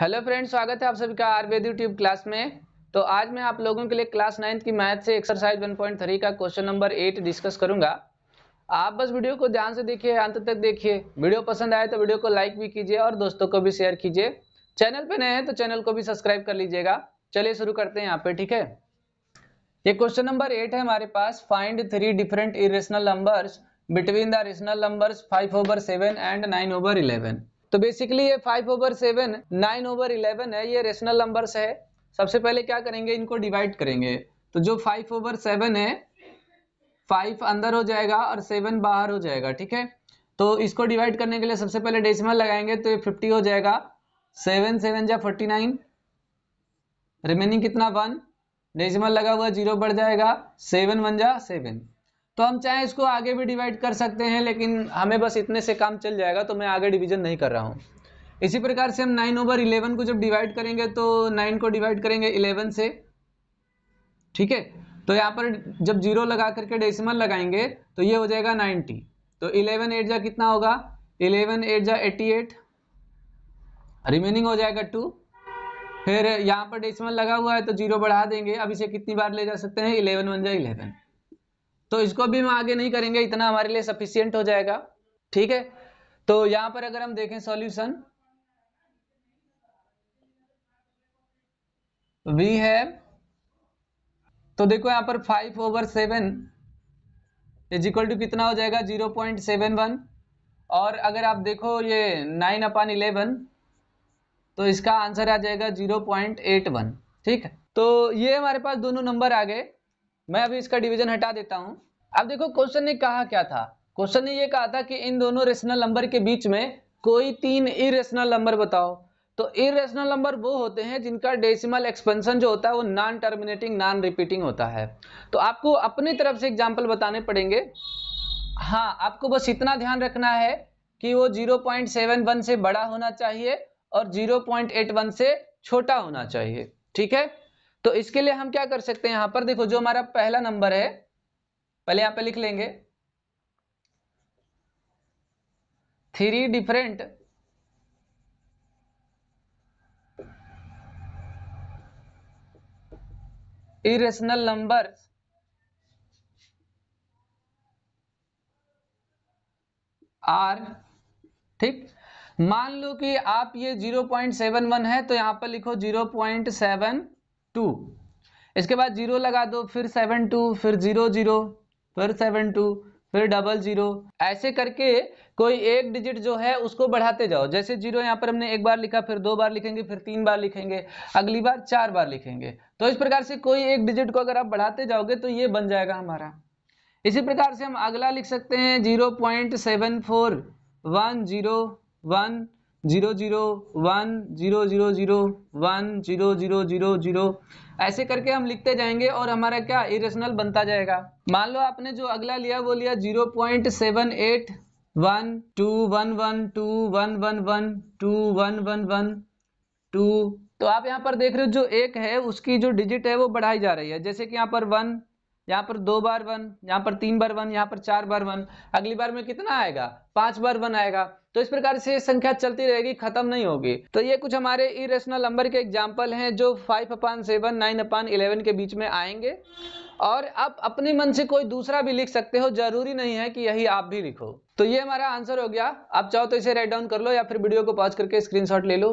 hello friends स्वागत है आप सभी का आयुर्वेद यूट्यूब क्लास में तो आज मैं आप लोगों के लिए क्लास नाइन्थ की मैथ से एक्सरसाइज 1.3 का क्वेश्चन नंबर एट डिस्कस करूंगा आप बस वीडियो को ध्यान से देखिए अंत तक देखिए वीडियो पसंद आए तो वीडियो को लाइक भी कीजिए और दोस्तों को भी शेयर कीजिए चैनल पर नए हैं तो चैनल को भी सब्सक्राइब कर लीजिएगा चलिए शुरू करते हैं यहाँ पे ठीक है ये क्वेश्चन नंबर एट है हमारे पास find three different irrational numbers between the rational numbers five over seven and nine over eleven तो बेसिकली ये five over seven nine over eleven है ये रेशनल नंबर्स है सबसे पहले क्या करेंगे इनको डिवाइड करेंगे तो जो फाइव ओवर सेवन है फाइव अंदर हो जाएगा और सेवन बाहर हो जाएगा ठीक है तो इसको डिवाइड करने के लिए सबसे पहले डेसिमल लगाएंगे तो ये फिफ्टी हो जाएगा सेवन सेवन जा फोर्टी नाइन रिमेनिंग कितना वन डेसिमल लगा हुआ जीरो बढ़ जाएगा सेवन वन जा सेवन तो हम चाहे इसको आगे भी डिवाइड कर सकते हैं लेकिन हमें बस इतने से काम चल जाएगा तो मैं आगे डिवीजन नहीं कर रहा हूँ इसी प्रकार से हम नाइन ओवर इलेवन को जब डिवाइड करेंगे तो नाइन को डिवाइड करेंगे इलेवन से ठीक है तो यहाँ पर जब जीरो लगा करके डेसिमल लगाएंगे तो ये हो जाएगा नाइन्टी तो इलेवन एट जा कितना होगा इलेवन एट जा एट्टी एट रिमेनिंग हो जाएगा टू फिर यहाँ पर डेसिमल लगा हुआ है तो जीरो बढ़ा देंगे अब इसे कितनी बार ले जा सकते हैं इलेवन वन जा इलेवन तो इसको भी हम आगे नहीं करेंगे इतना हमारे लिए सफिशियंट हो जाएगा ठीक है तो यहां पर अगर हम देखें सॉल्यूशन वी है तो देखो यहां पर five over seven is equal to कितना हो जाएगा जीरो पॉइंट सेवन वन और अगर आप देखो ये नाइन अपान इलेवन तो इसका आंसर आ जाएगा जीरो पॉइंट एट वन ठीक है तो ये हमारे पास दोनों नंबर आ गए मैं अभी इसका डिवीजन हटा देता हूं अब देखो क्वेश्चन ने कहा क्या था क्वेश्चन ने ये कहा था कि इन दोनों रेशनल नंबर के बीच में कोई तीन इरेशनल नंबर बताओ तो इरेशनल नंबर वो होते हैं जिनका डेसिमल एक्सपेंशन जो होता है वो नॉन टर्मिनेटिंग नॉन रिपीटिंग होता है तो आपको अपनी तरफ से एग्जाम्पल बताने पड़ेंगे हाँ आपको बस इतना ध्यान रखना है कि वो 0.71 से बड़ा होना चाहिए और 0.81 से छोटा होना चाहिए ठीक है तो इसके लिए हम क्या कर सकते हैं यहां पर देखो जो हमारा पहला नंबर है पहले यहां पे लिख लेंगे three different irrational number are ठीक मान लो कि आप ये 0.71 है तो यहां पर लिखो पॉइंट सेवन टू इसके बाद जीरो लगा दो फिर सेवन टू फिर जीरो जीरो फिर सेवन टू फिर डबल जीरो ऐसे करके कोई एक डिजिट जो है उसको बढ़ाते जाओ जैसे जीरो यहाँ पर हमने एक बार लिखा फिर दो बार लिखेंगे फिर तीन बार लिखेंगे अगली बार चार बार लिखेंगे तो इस प्रकार से कोई एक डिजिट को अगर आप बढ़ाते जाओगे तो ये बन जाएगा हमारा इसी प्रकार से हम अगला लिख सकते हैं zero point seven four one zero one zero zero one zero zero zero one zero zero zero zero ऐसे करके हम लिखते जाएंगे और हमारा क्या इरेशनल बनता जाएगा मान लो आपने जो अगला लिया वो लिया zero point seven eight one two one one two one one one two one one one two तो आप यहाँ पर देख रहे हो जो एक है उसकी जो डिजिट है वो बढ़ाई जा रही है जैसे कि यहाँ पर वन यहाँ पर दो बार वन यहाँ पर तीन बार वन यहाँ पर चार बार वन अगली बार में कितना आएगा पांच बार वन आएगा तो इस प्रकार से संख्या चलती रहेगी खत्म नहीं होगी तो ये कुछ हमारे इरेशनल नंबर के एग्जाम्पल हैं जो five upon seven nine upon eleven के बीच में आएंगे और आप अपने मन से कोई दूसरा भी लिख सकते हो जरूरी नहीं है कि यही आप भी लिखो तो ये हमारा आंसर हो गया आप चाहो तो इसे राइट डाउन कर लो या फिर वीडियो को पॉज करके स्क्रीनशॉट ले लो